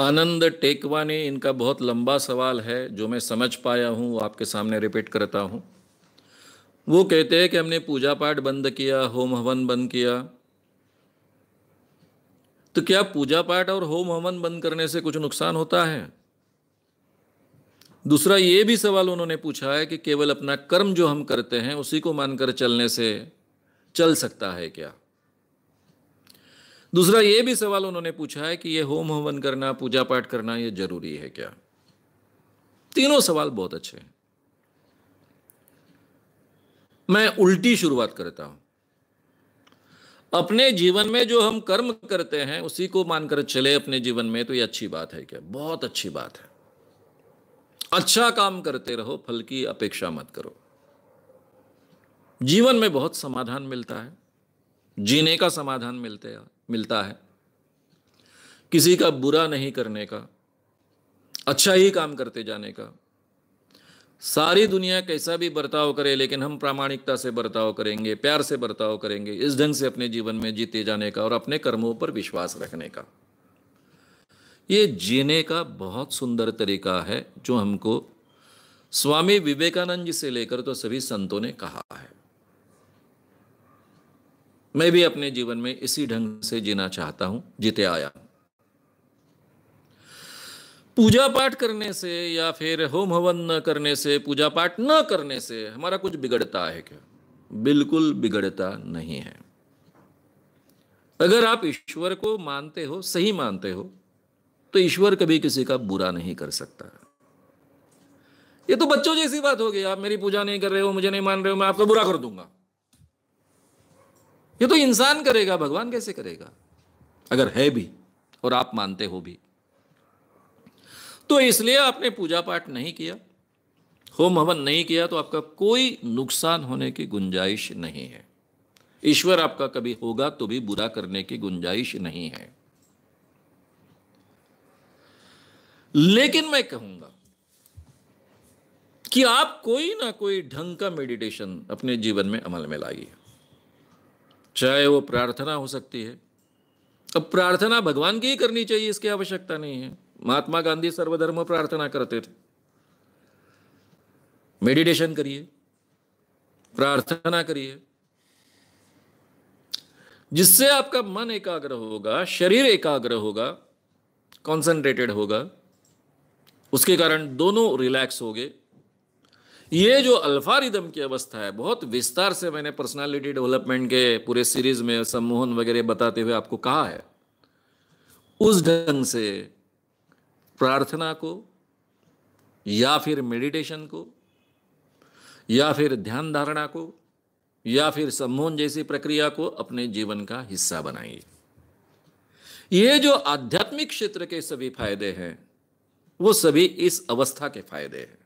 आनंद ने इनका बहुत लंबा सवाल है जो मैं समझ पाया हूँ आपके सामने रिपीट करता हूँ वो कहते हैं कि हमने पूजा पाठ बंद किया होम हवन बंद किया तो क्या पूजा पाठ और होम हवन बंद करने से कुछ नुकसान होता है दूसरा ये भी सवाल उन्होंने पूछा है कि केवल अपना कर्म जो हम करते हैं उसी को मानकर चलने से चल सकता है क्या दूसरा ये भी सवाल उन्होंने पूछा है कि ये होम हवन करना पूजा पाठ करना ये जरूरी है क्या तीनों सवाल बहुत अच्छे हैं मैं उल्टी शुरुआत करता हूं अपने जीवन में जो हम कर्म करते हैं उसी को मानकर चले अपने जीवन में तो ये अच्छी बात है क्या बहुत अच्छी बात है अच्छा काम करते रहो फल की अपेक्षा मत करो जीवन में बहुत समाधान मिलता है जीने का समाधान मिलते हैं मिलता है किसी का बुरा नहीं करने का अच्छा ही काम करते जाने का सारी दुनिया कैसा भी बर्ताव करे लेकिन हम प्रामाणिकता से बर्ताव करेंगे प्यार से बर्ताव करेंगे इस ढंग से अपने जीवन में जीते जाने का और अपने कर्मों पर विश्वास रखने का ये जीने का बहुत सुंदर तरीका है जो हमको स्वामी विवेकानंद जी से लेकर तो सभी संतों ने कहा है मैं भी अपने जीवन में इसी ढंग से जीना चाहता हूं जीते आया पूजा पाठ करने से या फिर होम हवन न करने से पूजा पाठ न करने से हमारा कुछ बिगड़ता है क्या बिल्कुल बिगड़ता नहीं है अगर आप ईश्वर को मानते हो सही मानते हो तो ईश्वर कभी किसी का बुरा नहीं कर सकता ये तो बच्चों जैसी बात होगी आप मेरी पूजा नहीं कर रहे हो मुझे नहीं मान रहे हो मैं आपको बुरा कर दूंगा ये तो इंसान करेगा भगवान कैसे करेगा अगर है भी और आप मानते हो भी तो इसलिए आपने पूजा पाठ नहीं किया होम हवन नहीं किया तो आपका कोई नुकसान होने की गुंजाइश नहीं है ईश्वर आपका कभी होगा तो भी बुरा करने की गुंजाइश नहीं है लेकिन मैं कहूंगा कि आप कोई ना कोई ढंग का मेडिटेशन अपने जीवन में अमल में लाइए चाहे वो प्रार्थना हो सकती है अब प्रार्थना भगवान की ही करनी चाहिए इसकी आवश्यकता नहीं है महात्मा गांधी सर्वधर्म प्रार्थना करते थे मेडिटेशन करिए प्रार्थना करिए जिससे आपका मन एकाग्र होगा शरीर एकाग्र होगा कंसंट्रेटेड होगा उसके कारण दोनों रिलैक्स हो गए ये जो अल्फा रिदम की अवस्था है बहुत विस्तार से मैंने पर्सनालिटी डेवलपमेंट के पूरे सीरीज में सम्मोहन वगैरह बताते हुए आपको कहा है उस ढंग से प्रार्थना को या फिर मेडिटेशन को या फिर ध्यान धारणा को या फिर सम्मोहन जैसी प्रक्रिया को अपने जीवन का हिस्सा बनाइए ये जो आध्यात्मिक क्षेत्र के सभी फायदे हैं वो सभी इस अवस्था के फायदे हैं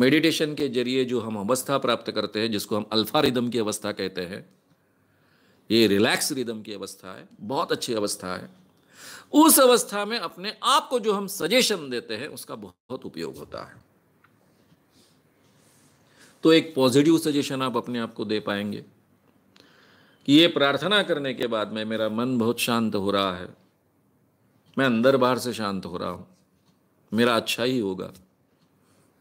मेडिटेशन के जरिए जो हम अवस्था प्राप्त करते हैं जिसको हम अल्फा रिदम की अवस्था कहते हैं ये रिलैक्स रिदम की अवस्था है बहुत अच्छी अवस्था है उस अवस्था में अपने आप को जो हम सजेशन देते हैं उसका बहुत उपयोग होता है तो एक पॉजिटिव सजेशन आप अपने आप को दे पाएंगे कि ये प्रार्थना करने के बाद में मेरा मन बहुत शांत हो रहा है मैं अंदर बाहर से शांत हो रहा हूं मेरा अच्छा ही होगा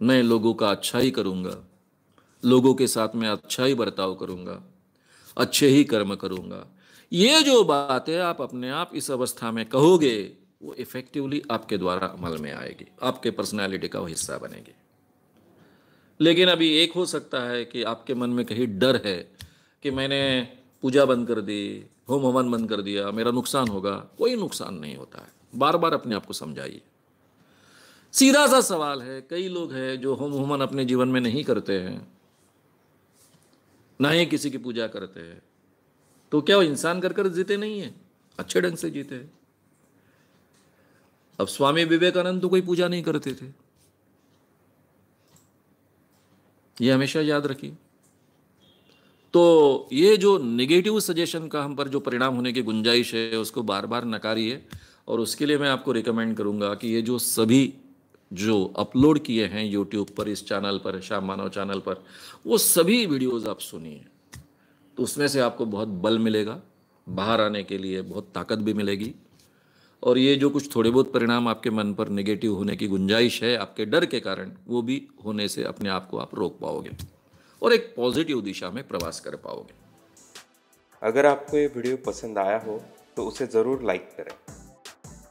मैं लोगों का अच्छा ही करूँगा लोगों के साथ मैं अच्छा ही बर्ताव करूँगा अच्छे ही कर्म करूँगा ये जो बातें आप अपने आप इस अवस्था में कहोगे वो इफेक्टिवली आपके द्वारा अमल में आएगी आपके पर्सनैलिटी का वो हिस्सा बनेगी लेकिन अभी एक हो सकता है कि आपके मन में कहीं डर है कि मैंने पूजा बंद कर दी होम हवन बंद कर दिया मेरा नुकसान होगा कोई नुकसान नहीं होता है बार बार अपने आप को समझाइए सीधा सा सवाल है कई लोग हैं जो होम हुमन अपने जीवन में नहीं करते हैं ना ही किसी की पूजा करते हैं तो क्या वो इंसान कर कर जीते नहीं है अच्छे ढंग से जीते हैं अब स्वामी विवेकानंद तो कोई पूजा नहीं करते थे ये हमेशा याद रखिए तो ये जो नेगेटिव सजेशन का हम पर जो परिणाम होने की गुंजाइश है उसको बार बार नकारिए और उसके लिए मैं आपको रिकमेंड करूंगा कि ये जो सभी जो अपलोड किए हैं यूट्यूब पर इस चैनल पर श्याम मानव चैनल पर वो सभी वीडियोज़ आप सुनिए तो उसमें से आपको बहुत बल मिलेगा बाहर आने के लिए बहुत ताकत भी मिलेगी और ये जो कुछ थोड़े बहुत परिणाम आपके मन पर नेगेटिव होने की गुंजाइश है आपके डर के कारण वो भी होने से अपने आप को आप रोक पाओगे और एक पॉजिटिव दिशा में प्रवास कर पाओगे अगर आपको ये वीडियो पसंद आया हो तो उसे ज़रूर लाइक करें